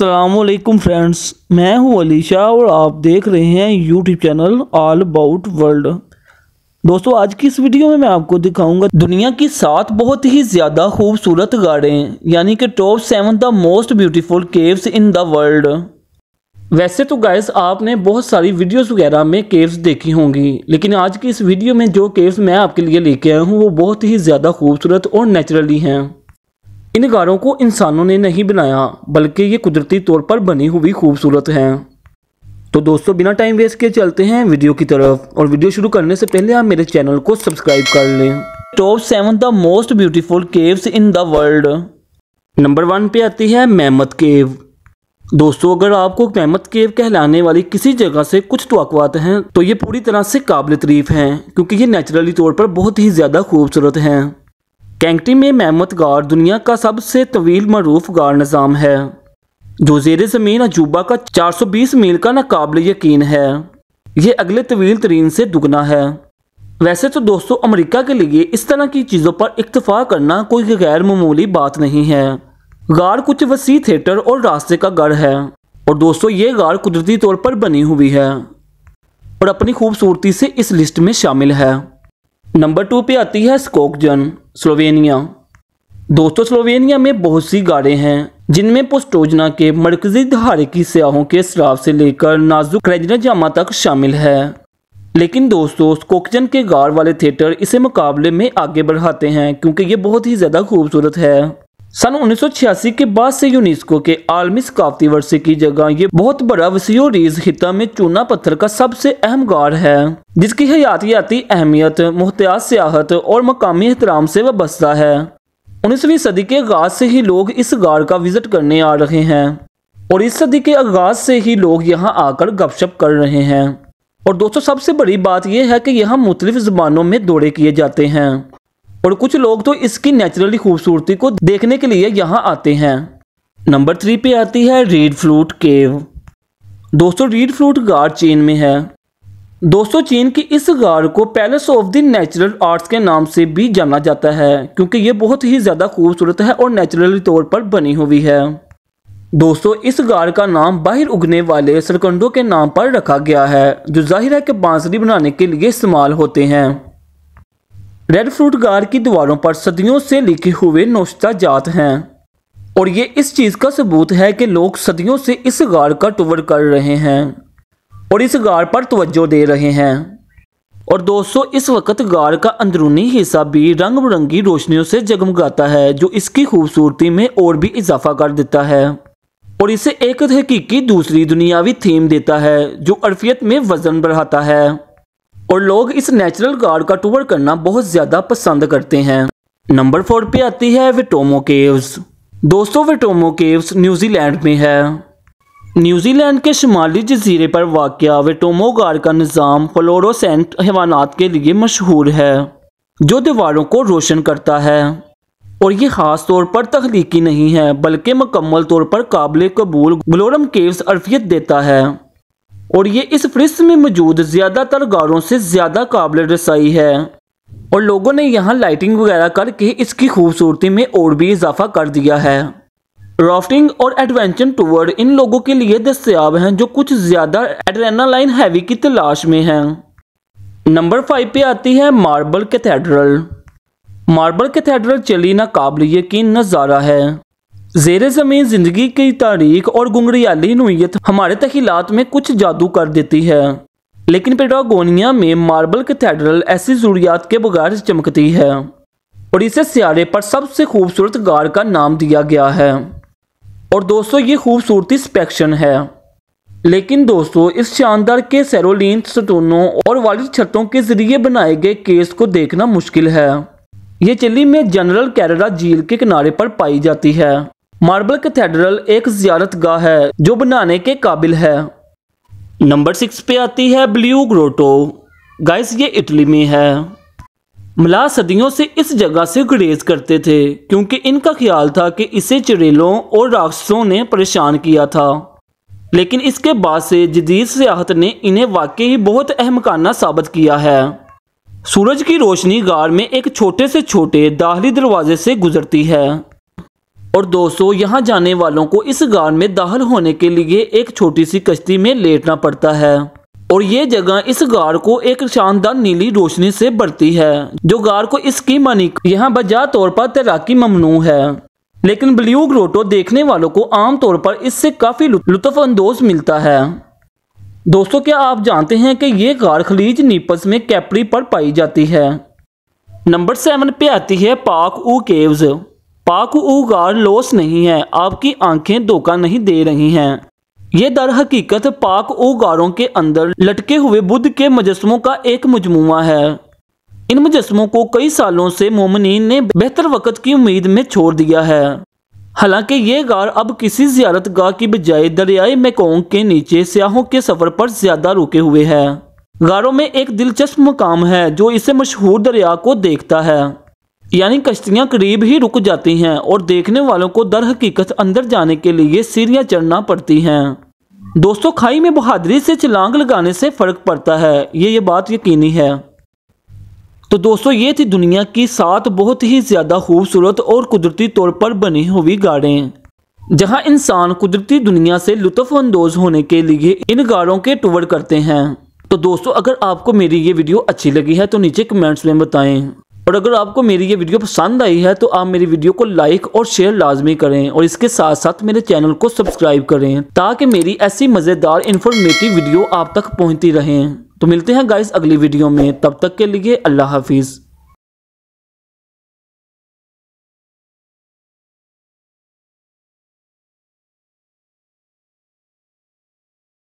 असलकुम फ्रेंड्स मैं हूं अलीशा और आप देख रहे हैं YouTube channel all about world दोस्तों आज की इस वीडियो में मैं आपको दिखाऊंगा दुनिया की सात बहुत ही ज़्यादा खूबसूरत गाड़ें यानी कि top seven the most beautiful caves in the world वैसे तो गाइस आपने बहुत सारी वीडियोस वगैरह में केव्स देखी होंगी लेकिन आज की इस वीडियो में जो केव्स मैं आपके लिए लेके आया हूँ वो बहुत ही ज़्यादा खूबसूरत और नेचुरली हैं इन गारों को इंसानों ने नहीं बनाया बल्कि ये कुदरती तौर पर बनी हुई खूबसूरत हैं तो दोस्तों बिना टाइम वेस्ट के चलते हैं वीडियो की तरफ और वीडियो शुरू करने से पहले आप मेरे चैनल को सब्सक्राइब कर लें top seven the most beautiful caves in the world number one पे आती है मेमत केव दोस्तों अगर आपको मेमत केव कहलाने वाली किसी जगह से कुछ तोकवात हैं तो ये पूरी तरह से काबिल तरीफ हैं क्योंकि ये नेचुरली तौर पर बहुत ही ज़्यादा खूबसूरत हैं कैंकटी में मेहमत गार दुनिया का सबसे तवील मरूफ गार निज़ाम है जो जेर ज़मीन अजूबा का 420 मील का नाकबिल यकीन है ये अगले तवील तरीन से दुगना है वैसे तो दोस्तों अमेरिका के लिए इस तरह की चीज़ों पर इतफा करना कोई गैर मामूली बात नहीं है गार कुछ वसी थिएटर और रास्ते का गढ़ है और दोस्तों ये गार कुदरती तौर पर बनी हुई है और अपनी खूबसूरती से इस लिस्ट में शामिल है नंबर टू पे आती है स्कोकजन स्लोवेनिया दोस्तों स्लोवेनिया में बहुत सी गाड़ें हैं जिनमें पोस्टोजना के मरकजी दहाड़े की सयाहों के शराब से लेकर नाजुक क्रेजना जामा तक शामिल है लेकिन दोस्तों स्कोकजन के गार वाले थिएटर इसे मुकाबले में आगे बढ़ाते हैं क्योंकि ये बहुत ही ज़्यादा खूबसूरत है सन उन्नीस के बाद से यूनेस्को के आलमी सकाफती वर्षे की जगह ये बहुत बड़ा वसीयो रीज खिता में चूना पत्थर का सबसे अहम गार है जिसकी हयातियाती अहमियत मुहतियात सियाहत और मकामी एहतराम से वस्ता है उन्नीसवीं सदी के आगाज से ही लोग इस गार का विजिट करने आ रहे हैं और इस सदी के आगाज से ही लोग यहाँ आकर गपशप कर रहे हैं और दोस्तों सबसे बड़ी बात यह है कि यहाँ मुख्तलिफ ज़बानों में दौरे किए जाते हैं और कुछ लोग तो इसकी नेचुरली खूबसूरती को देखने के लिए यहाँ आते हैं नंबर थ्री पे आती है रीड फ्लूट केव दोस्तों रीड फ्लूट गार चीन में है दोस्तों चीन की इस गार को palace of the natural arts के नाम से भी जाना जाता है क्योंकि ये बहुत ही ज़्यादा खूबसूरत है और नेचुरली तौर पर बनी हुई है दोस्तों इस गार का नाम बाहर उगने वाले सरकंडों के नाम पर रखा गया है जो जाहिर है कि बांसुरी बनाने के लिए इस्तेमाल होते हैं रेड फ्रूट गार की दीवारों पर सदियों से लिखे हुए नोश्ता जात हैं और ये इस चीज़ का सबूत है कि लोग सदियों से इस गार का टूर कर रहे हैं और इस गार पर तवज्जो दे रहे हैं और दोस्तों इस वक्त गार का अंदरूनी हिस्सा भी रंग बिरंगी रोशनियों से जगमगाता है जो इसकी खूबसूरती में और भी इजाफा कर देता है और इसे एक हकीकी दूसरी दुनियावी थीम देता है जो अर्फियत में वजन बढ़ाता है और लोग इस नेचुरल गार्ड का टूर करना बहुत ज़्यादा पसंद करते हैं नंबर फोर पे आती है विटोमो केव्स दोस्तों विटोमो केव्स न्यूजीलैंड में है न्यूजीलैंड के शुमाली जजीरे पर वाक़ विटोमो गार्ड का निज़ाम फ्लोरोसेंट हैवानात के लिए मशहूर है जो दीवारों को रोशन करता है और ये ख़ास तौर पर तख्लीकी नहीं है बल्कि मकम्मल तौर पर काबिल कबूल ग्लोरम केव्स अर्फियत देता है और ये इस फ्रिज में मौजूद ज़्यादातर गारों से ज़्यादा काबिल रसाई है और लोगों ने यहाँ लाइटिंग वगैरह करके इसकी खूबसूरती में और भी इजाफा कर दिया है राफ्टिंग और एडवेंचर टूर इन लोगों के लिए दस्तियाब हैं जो कुछ ज़्यादा एड्रेनालाइन हैवी की तलाश में हैं नंबर फाइव पे आती है मार्बल कैथेड्रल मार्बल कैथेड्रल चली ना काबिल यकीन नज़ारा है जेर ज़मीन ज़िंदगी की तारीख और गुंगड़ियाली नोयत हमारे तखीलात में कुछ जादू कर देती है लेकिन पेडागोनिया में मार्बल कैथेड्रल ऐसी ज़रूरियात के बगैर चमकती है और इसे सियारे पर सबसे खूबसूरत गार का नाम दिया गया है और दोस्तों ये खूबसूरती स्पेक्शन है लेकिन दोस्तों इस शानदार के सेरोलिन सतूनों और वाली छतों के ज़रिए बनाए गए केस को देखना मुश्किल है ये चिली में जनरल कैरेरा झील के किनारे पर पाई जाती है मार्बल कैथेड्रल एक जियारत गाह है जो बनाने के काबिल है नंबर सिक्स पे आती है ब्ल्यू ग्रोटो गाइस ये इटली में है मलाह सदियों से इस जगह से गुरेज करते थे क्योंकि इनका ख्याल था कि इसे चिड़ेलों और राक्षसों ने परेशान किया था लेकिन इसके बाद से जदीद सियाहत ने इन्हें वाकई ही बहुत अहमकाना साबित किया है सूरज की रोशनी गार में एक छोटे से छोटे दाहली दरवाजे से गुजरती है और दोस्तों यहाँ जाने वालों को इस गार में दाखिल होने के लिए एक छोटी सी कश्ती में लेटना पड़ता है और ये जगह इस गार को एक शानदार नीली रोशनी से बढ़ती है जो गार को इसकी मनी यहाँ बजा तौर पर तैराकी ममनू है लेकिन ब्लू ग्रोटो देखने वालों को आमतौर पर इससे काफ़ी लुत्फानंदोज मिलता है दोस्तों क्या आप जानते हैं कि ये गार खलीज नीपस में कैपरी पर पाई जाती है नंबर सेवन पे आती है पाक ऊ केव्स पाक उगार लोस नहीं है आपकी आंखें धोखा नहीं दे रही हैं ये दर हकीकत पाक उगारों के अंदर लटके हुए बुद्ध के मुजस्मों का एक मजमु है इन मुजस्मों को कई सालों से मोमिन ने बेहतर वक़्त की उम्मीद में छोड़ दिया है हालांकि ये गार अब किसी जियारत गाह की बजाय दरियाए मेकोंग के नीचे सियाहों के सफ़र पर ज़्यादा रुके हुए है गारों में एक दिलचस्प मुकाम है जो इसे मशहूर दरिया को देखता है यानी कश्तियां करीब ही रुक जाती हैं और देखने वालों को दर हकीकत अंदर जाने के लिए सीढ़ियां चढ़ना पड़ती हैं दोस्तों खाई में बहादुरी से छलांग लगाने से फ़र्क पड़ता है ये ये बात यकीनी है तो दोस्तों ये थी दुनिया की सात बहुत ही ज़्यादा खूबसूरत और कुदरती तौर पर बनी हुई गाड़ें जहाँ इंसान कुदरती दुनिया से लुत्फ़ानंदोज़ होने के लिए इन गाड़ों के टूर करते हैं तो दोस्तों अगर आपको मेरी ये वीडियो अच्छी लगी है तो नीचे कमेंट्स में बताएं और अगर आपको मेरी ये वीडियो पसंद आई है तो आप मेरी वीडियो को लाइक और शेयर लाजमी करें और इसके साथ साथ मेरे चैनल को सब्सक्राइब करें ताकि मेरी ऐसी मज़ेदार इन्फॉर्मेटिव वीडियो आप तक पहुँचती रहें तो मिलते हैं गाइस अगली वीडियो में तब तक के लिए अल्लाह हाफिज़